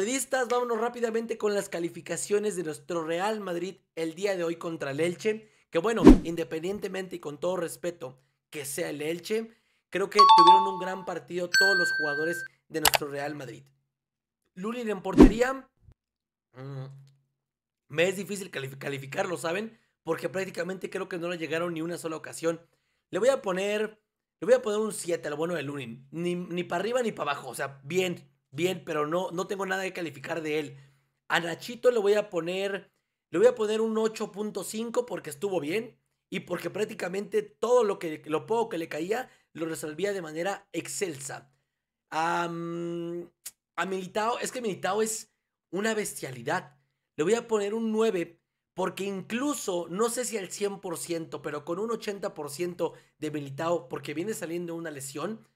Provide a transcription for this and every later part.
madridistas, vámonos rápidamente con las calificaciones de nuestro Real Madrid el día de hoy contra el Elche. Que bueno, independientemente y con todo respeto que sea el Elche, creo que tuvieron un gran partido todos los jugadores de nuestro Real Madrid. Lulín en portería. Mm, me es difícil calificarlo, ¿saben? Porque prácticamente creo que no le llegaron ni una sola ocasión. Le voy a poner. Le voy a poner un 7 al bueno de Lulín, Ni, ni para arriba ni para abajo. O sea, bien bien, pero no, no tengo nada que calificar de él. A Nachito le voy a poner, le voy a poner un 8.5 porque estuvo bien y porque prácticamente todo lo, que, lo poco que le caía lo resolvía de manera excelsa. a Militao, es que Militao es una bestialidad. Le voy a poner un 9 porque incluso, no sé si al 100%, pero con un 80% de Militao, porque viene saliendo una lesión,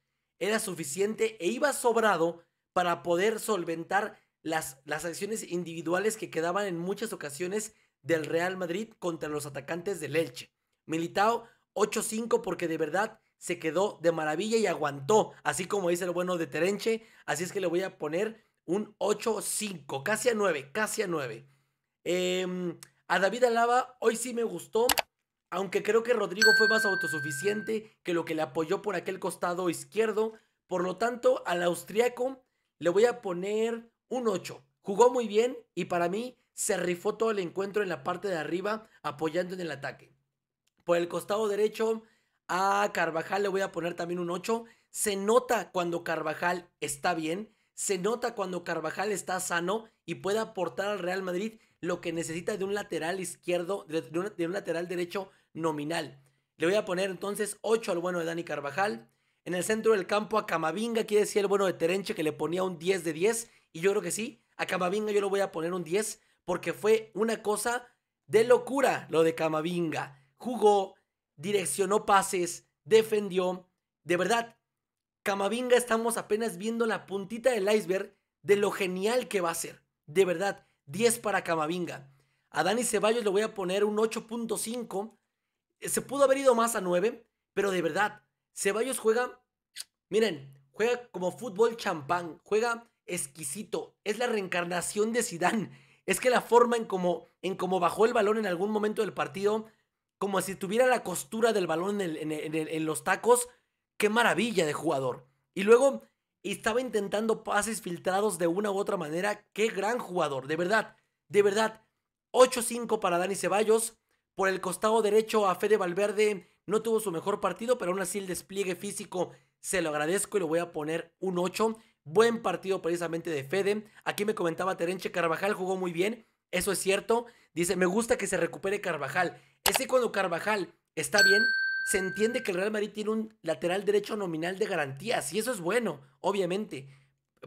era suficiente e iba sobrado para poder solventar las, las acciones individuales que quedaban en muchas ocasiones del Real Madrid contra los atacantes del Elche. Militao 8-5 porque de verdad se quedó de maravilla y aguantó, así como dice el bueno de Terenche, así es que le voy a poner un 8-5, casi a 9, casi a 9. Em, a David Alaba hoy sí me gustó, aunque creo que Rodrigo fue más autosuficiente que lo que le apoyó por aquel costado izquierdo, por lo tanto al austriaco le voy a poner un 8. Jugó muy bien y para mí se rifó todo el encuentro en la parte de arriba apoyando en el ataque. Por el costado derecho a Carvajal le voy a poner también un 8. Se nota cuando Carvajal está bien, se nota cuando Carvajal está sano y puede aportar al Real Madrid lo que necesita de un lateral izquierdo, de un, lateral derecho nominal. Le voy a poner entonces 8 al bueno de Dani Carvajal, en el centro del campo a Camavinga, quiere decir el bueno de Terenche que le ponía un 10 de 10. Y yo creo que sí, a Camavinga yo le voy a poner un 10 porque fue una cosa de locura lo de Camavinga. Jugó, direccionó pases, defendió. De verdad, Camavinga estamos apenas viendo la puntita del iceberg de lo genial que va a ser. De verdad, 10 para Camavinga. A Dani Ceballos le voy a poner un 8.5. Se pudo haber ido más a 9, pero de verdad, Ceballos juega Miren, juega como fútbol champán, juega exquisito, es la reencarnación de Zidane. Es que la forma en cómo en como bajó el balón en algún momento del partido, como si tuviera la costura del balón en, en los tacos, qué maravilla de jugador. Y luego estaba intentando pases filtrados de una u otra manera, qué gran jugador, de verdad, de verdad. 8-5 para Dani Ceballos, por el costado derecho a Fede Valverde, no tuvo su mejor partido, pero aún así el despliegue físico se lo agradezco y le voy a poner un 8. Buen partido precisamente de Fede. Aquí me comentaba Terenche Carvajal, jugó muy bien. Eso es cierto. Dice, me gusta que se recupere Carvajal. Es que cuando Carvajal está bien, se entiende que el Real Madrid tiene un lateral derecho nominal de garantías. Y eso es bueno, obviamente.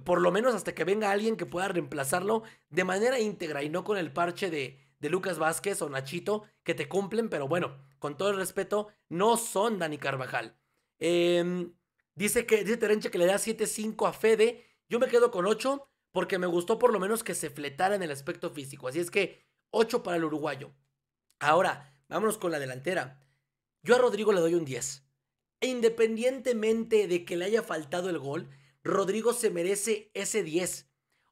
Por lo menos hasta que venga alguien que pueda reemplazarlo de manera íntegra y no con el parche de, de Lucas Vázquez o Nachito que te cumplen. Pero bueno, con todo el respeto, no son Dani Carvajal. Eh, Dice que dice Terenche que le da 7-5 a Fede. Yo me quedo con 8 porque me gustó por lo menos que se fletara en el aspecto físico. Así es que 8 para el uruguayo. Ahora, vámonos con la delantera. Yo a Rodrigo le doy un 10. E independientemente de que le haya faltado el gol, Rodrigo se merece ese 10.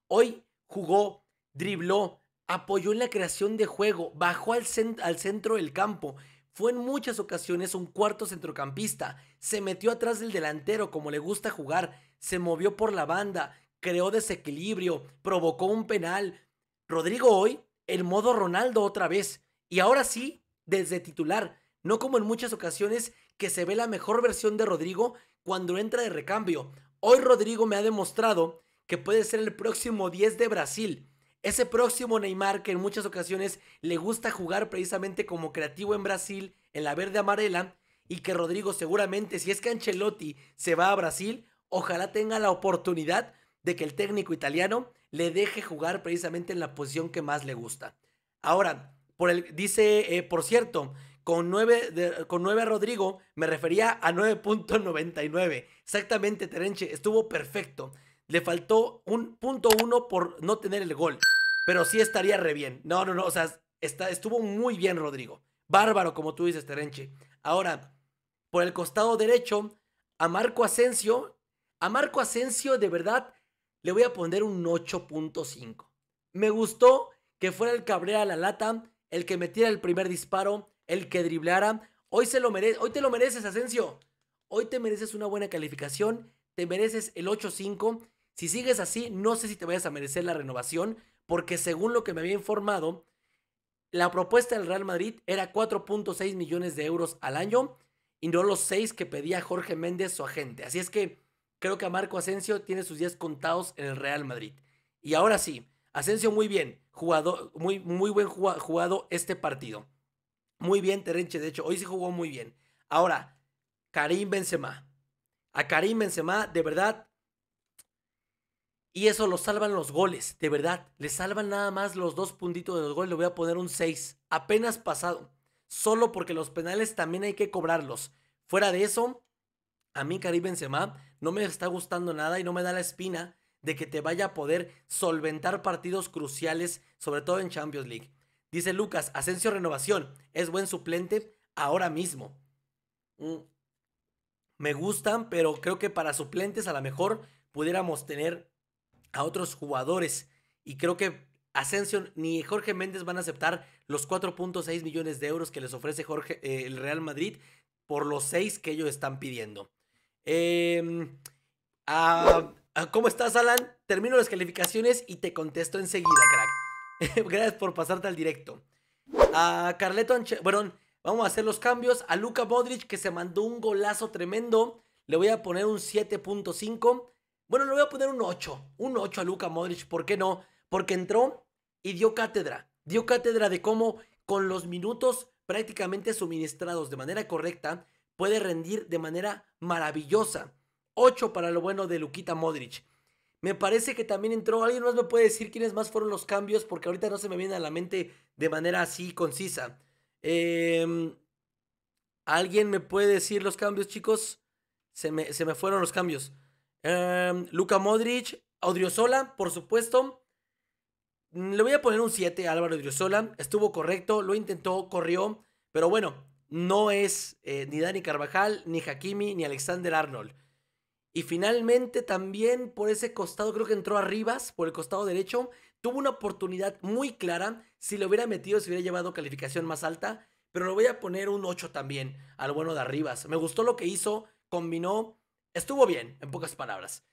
Hoy jugó, dribló, apoyó en la creación de juego, bajó al, al centro del campo, fue en muchas ocasiones un cuarto centrocampista, se metió atrás del delantero como le gusta jugar, se movió por la banda, creó desequilibrio, provocó un penal. Rodrigo hoy, el modo Ronaldo otra vez, y ahora sí, desde titular, no como en muchas ocasiones que se ve la mejor versión de Rodrigo cuando entra de recambio. Hoy Rodrigo me ha demostrado que puede ser el próximo 10 de Brasil ese próximo Neymar que en muchas ocasiones le gusta jugar precisamente como creativo en Brasil, en la verde amarela, y que Rodrigo seguramente, si es que Ancelotti se va a Brasil, ojalá tenga la oportunidad de que el técnico italiano le deje jugar precisamente en la posición que más le gusta. Ahora, por dice, eh, por cierto, con 9, con 9 a Rodrigo me refería a 9.99. Exactamente, Terenche, estuvo perfecto. Le faltó un punto uno por no tener el gol pero sí estaría re bien. No, no, no, o sea, está, estuvo muy bien Rodrigo. Bárbaro, como tú dices, Terenche. Ahora, por el costado derecho, a Marco Asensio, a Marco Asensio de verdad le voy a poner un 8.5. Me gustó que fuera el Cabrera a la lata, el que metiera el primer disparo, el que dribleara. Hoy, se lo merece, hoy te lo mereces, Asensio. Hoy te mereces una buena calificación, te mereces el 8.5. Si sigues así, no sé si te vayas a merecer la renovación, porque según lo que me había informado, la propuesta del Real Madrid era 4.6 millones de euros al año y no los 6 que pedía Jorge Méndez, su agente. Así es que creo que a Marco Asensio tiene sus días contados en el Real Madrid. Y ahora sí, Asensio muy bien, jugado, muy, muy buen jugado este partido. Muy bien, Terrenche, de hecho, hoy se jugó muy bien. Ahora, Karim Benzema. A Karim Benzema, de verdad, y eso lo salvan los goles, de verdad. Le salvan nada más los dos puntitos de los goles. Le voy a poner un 6. Apenas pasado. Solo porque los penales también hay que cobrarlos. Fuera de eso, a mí Karim Benzema no me está gustando nada y no me da la espina de que te vaya a poder solventar partidos cruciales, sobre todo en Champions League. Dice Lucas, Asensio Renovación, es buen suplente ahora mismo. Mm, me gustan, pero creo que para suplentes a lo mejor pudiéramos tener a otros jugadores. Y creo que Asensio ni Jorge Méndez van a aceptar los 4.6 millones de euros que les ofrece Jorge, eh, el Real Madrid por los 6 que ellos están pidiendo. Em, ¿Cómo estás, Alan? Termino las calificaciones y te contesto enseguida, crack. Gracias por pasarte al directo. A Carleto, bueno, vamos a hacer los cambios. A Luca Modric, que se mandó un golazo tremendo, le voy a poner un 7.5. Bueno, le voy a poner un 8, un 8 a Luka Modric, ¿por qué no? Porque entró y dio cátedra, dio cátedra de cómo con los minutos prácticamente suministrados de manera correcta puede rendir de manera maravillosa. 8 para lo bueno de Luquita Modric. Me parece que también entró. Alguien más me puede decir quiénes más fueron los cambios, porque ahorita no se me viene a la mente de manera así concisa. Em, ¿Alguien me puede decir los cambios, chicos? se me fueron los cambios. Em, Luca Modric, Odriozola, por supuesto. Mm, le voy a poner un 7 a Álvaro Odriozola. Estuvo correcto, lo intentó, corrió. Pero bueno, no es eh, ni Dani Carvajal, ni Hakimi, ni Alexander Arnold. Y finalmente también por ese costado, creo que entró Arribas por el costado derecho. Tuvo una oportunidad muy clara. Si lo hubiera metido, se hubiera llevado calificación más alta. Pero le voy a poner un 8 también al bueno de Arribas. Me gustó lo que hizo, combinó estuvo bien, en pocas palabras.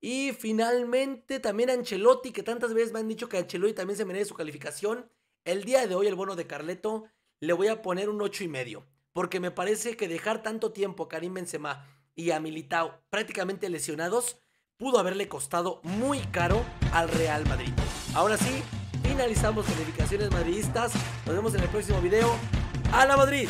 Y finalmente también Ancelotti, que tantas veces me han dicho que Ancelotti también se merece su calificación. El día de hoy el bono de Carleto le voy a poner un 8 y medio, porque me parece que dejar tanto tiempo a Karim Benzema y a Militao prácticamente lesionados pudo haberle costado muy caro al Real Madrid. Ahora sí, finalizamos calificaciones madridistas. Nos vemos en el próximo video. ¡A la Madrid!